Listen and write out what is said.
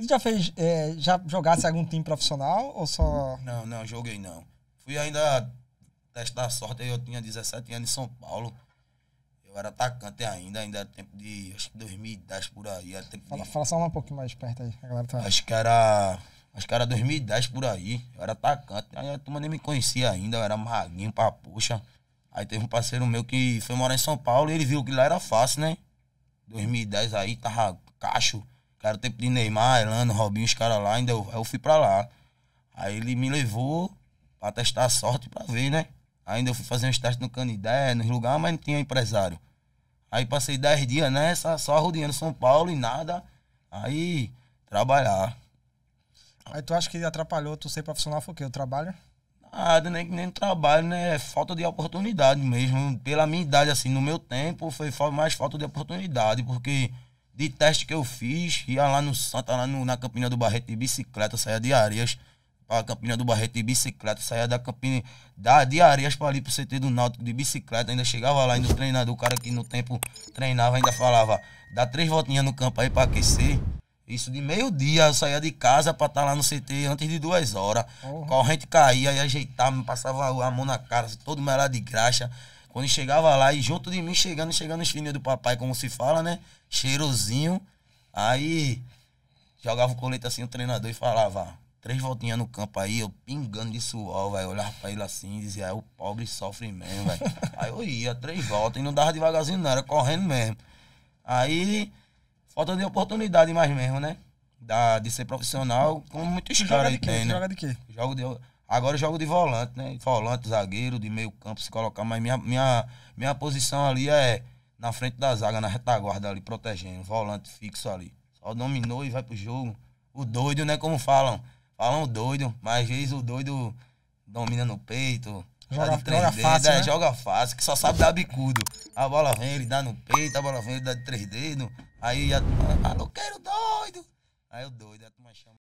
Você já fez. É, já jogasse algum time profissional ou só. Não, não, joguei não. Fui ainda testar a sorte, eu tinha 17 anos em São Paulo. Eu era atacante ainda, ainda era é tempo de. Acho que 2010 por aí. Era é tempo fala, de... fala só um pouquinho mais perto aí, a galera tá. Acho que era. Acho que era 2010 por aí. Eu era atacante. Aí a turma nem me conhecia ainda, eu era magrinho pra poxa. Aí teve um parceiro meu que foi morar em São Paulo e ele viu que lá era fácil, né? 2010 aí, tava cacho. Era o tempo de Neymar, Elano, Robinho, os caras lá. Ainda eu, eu fui pra lá. Aí ele me levou pra testar a sorte pra ver, né? Ainda eu fui fazer uns testes no Canidé, nos lugares, mas não tinha empresário. Aí passei 10 dias nessa, só rodinhando São Paulo e nada. Aí, trabalhar. Aí tu acha que atrapalhou tu ser profissional foi o quê? O trabalho? Nada, nem, nem trabalho, né? É falta de oportunidade mesmo. Pela minha idade, assim, no meu tempo, foi mais falta de oportunidade, porque de teste que eu fiz, ia lá no Santa, lá no, na Campina do Barreto de bicicleta, saía de Areias para a Campina do Barreto de bicicleta, saía da Campina da, de Areias para ali pro CT do Náutico de bicicleta, ainda chegava lá, ainda o treinador, o cara que no tempo treinava, ainda falava, dá três voltinhas no campo aí para aquecer. Isso de meio-dia, eu saía de casa para estar tá lá no CT antes de duas horas. Uhum. Corrente caía, aí ajeitava me passava a mão na cara, assim, todo melado de graxa. Quando chegava lá e junto de mim, chegando, chegando os filhinhos do papai, como se fala, né? Cheirosinho. Aí jogava o colete assim, o treinador e falava, três voltinhas no campo aí, eu pingando de suor, vai Olhava pra ele assim e dizia, é, o pobre sofre mesmo, vai. aí eu ia, três voltas, e não dava devagarzinho, não, era correndo mesmo. Aí, falta de oportunidade mais mesmo, né? Da, de ser profissional, como muitos caras aí tem, né? Joga de quê? Jogo de Agora eu jogo de volante, né? Volante, zagueiro, de meio campo se colocar, mas minha, minha, minha posição ali é na frente da zaga, na retaguarda ali, protegendo. Volante fixo ali. Só dominou e vai pro jogo. O doido, né? Como falam. Falam o doido, mas às vezes o doido domina no peito. Joga, de três joga dedos, fácil, é, né? joga fácil, que só sabe dar bicudo. A bola vem, ele dá no peito, a bola vem, ele dá de três dedos. Aí a, doido. Aí o doido, tu mais chama.